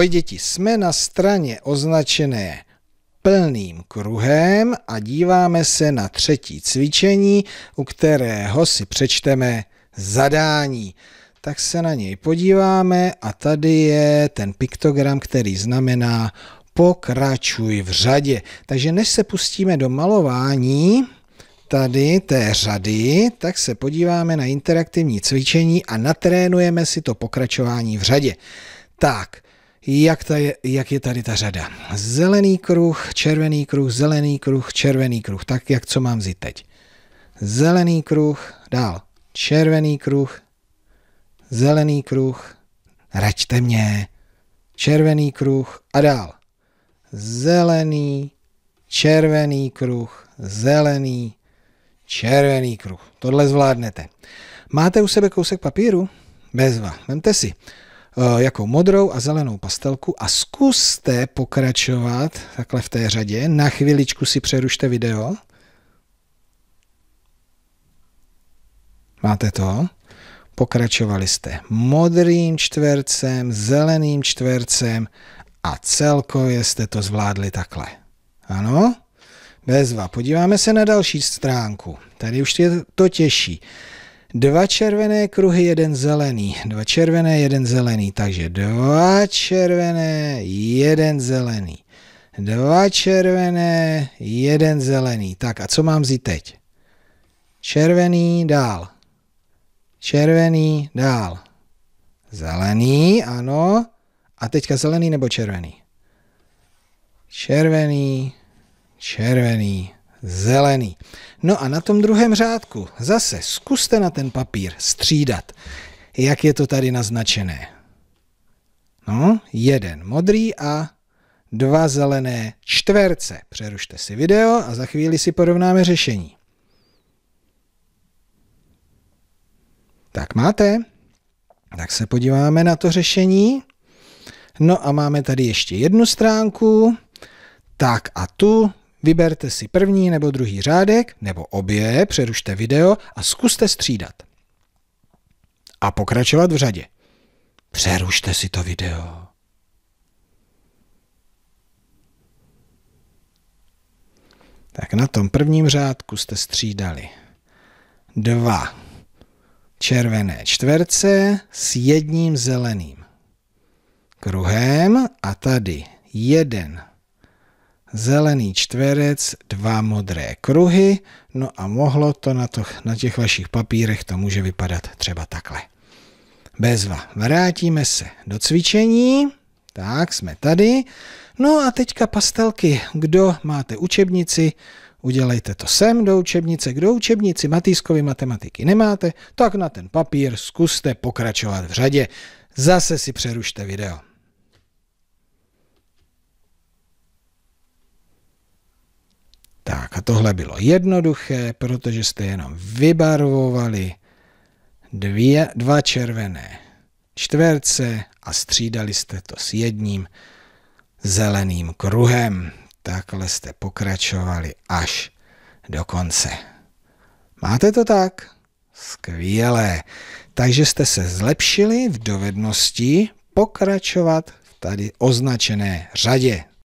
Ahoj děti, jsme na straně označené plným kruhem a díváme se na třetí cvičení, u kterého si přečteme zadání. Tak se na něj podíváme a tady je ten piktogram, který znamená pokračuj v řadě. Takže než se pustíme do malování, tady té řady, tak se podíváme na interaktivní cvičení a natrénujeme si to pokračování v řadě. Tak, jak, ta je, jak je tady ta řada. Zelený kruh, červený kruh, zelený kruh, červený kruh. Tak jak co mám vzít teď? Zelený kruh, dál červený kruh, zelený kruh, račte mě, červený kruh a dál. Zelený, červený kruh, zelený, červený kruh. Tohle zvládnete. Máte u sebe kousek papíru? Bezva. Vemte si. Eh, jako modrou a zelenou pastelku a zkuste pokračovat takhle v té řadě. Na chviličku si přerušte video. Máte to? Pokračovali jste modrým čtvercem, zeleným čtvercem a celkově jste to zvládli takhle. Ano? Bezva. Podíváme se na další stránku. Tady už je to těžší. Dva červené kruhy, jeden zelený. Dva červené, jeden zelený. Takže dva červené, jeden zelený. Dva červené, jeden zelený. Tak a co mám vzít teď? Červený dál. Červený dál. Zelený, ano. A teďka zelený nebo červený? Červený, červený, zelený. No a na tom druhém řádku zase zkuste na ten papír střídat, jak je to tady naznačené. No, jeden modrý a dva zelené čtverce. Přerušte si video a za chvíli si porovnáme řešení. Tak máte. Tak se podíváme na to řešení. No a máme tady ještě jednu stránku. Tak a tu Vyberte si první nebo druhý řádek, nebo obě, přerušte video a zkuste střídat. A pokračovat v řadě. Přerušte si to video. Tak na tom prvním řádku jste střídali dva červené čtverce s jedním zeleným kruhem a tady jeden zelený čtverec, dva modré kruhy, no a mohlo to na, to, na těch vašich papírech to může vypadat třeba takhle. Bezva, vrátíme se do cvičení. Tak, jsme tady. No a teďka pastelky. Kdo máte učebnici, udělejte to sem do učebnice. Kdo učebnici matýskovy matematiky nemáte, tak na ten papír zkuste pokračovat v řadě. Zase si přerušte video. Tak a tohle bylo jednoduché, protože jste jenom vybarvovali dvě, dva červené čtverce a střídali jste to s jedním zeleným kruhem. Takhle jste pokračovali až do konce. Máte to tak? Skvělé. Takže jste se zlepšili v dovednosti pokračovat v tady označené řadě.